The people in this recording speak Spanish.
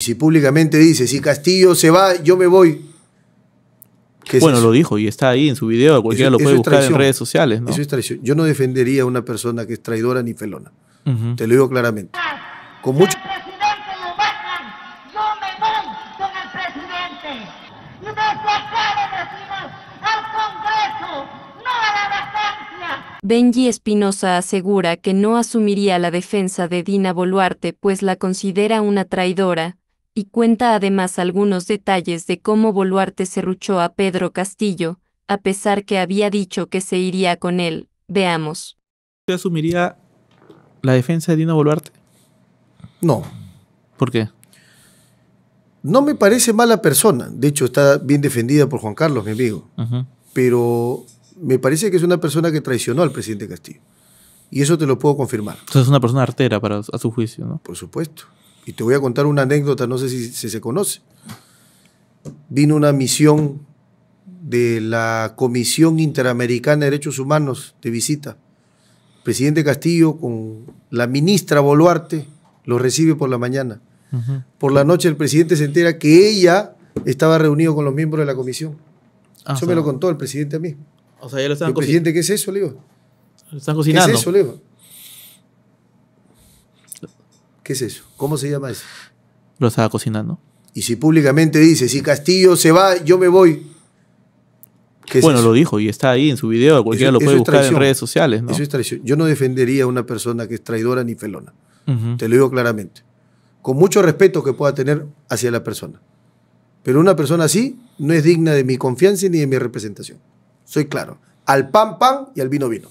Si públicamente dice, si Castillo se va, yo me voy. bueno, lo dijo y está ahí en su video, cualquiera lo puede buscar en redes sociales. Eso es traición. Yo no defendería a una persona que es traidora ni felona. Te lo digo claramente. Con mucho... Benji Espinosa asegura que no asumiría la defensa de Dina Boluarte pues la considera una traidora, y cuenta además algunos detalles de cómo Boluarte serruchó a Pedro Castillo, a pesar que había dicho que se iría con él. Veamos. ¿Usted asumiría la defensa de Dino Boluarte? No. ¿Por qué? No me parece mala persona. De hecho, está bien defendida por Juan Carlos, mi amigo. Pero me parece que es una persona que traicionó al presidente Castillo. Y eso te lo puedo confirmar. Entonces es una persona artera para, a su juicio, ¿no? Por supuesto. Y te voy a contar una anécdota, no sé si, se conoce. Vino una misión de la Comisión Interamericana de Derechos Humanos de visita. El presidente Castillo con la ministra Boluarte lo recibe por la mañana. Por la noche el presidente se entera que ella estaba reunido con los miembros de la comisión. Ah, eso me lo contó el presidente a mí. O sea, presidente, ¿qué es eso, Leo? están cocinando. ¿Qué es eso, Leo? ¿Qué es eso? ¿Cómo se llama eso? Lo estaba cocinando. Y si públicamente dice, si Castillo se va, yo me voy. bueno, lo dijo y está ahí en su video, cualquiera lo puede buscar en redes sociales. Eso es traición. Yo no defendería a una persona que es traidora ni felona. Te lo digo claramente. Con mucho respeto que pueda tener hacia la persona. Pero una persona así no es digna de mi confianza ni de mi representación. Soy claro. Al pan, pan y al vino, vino.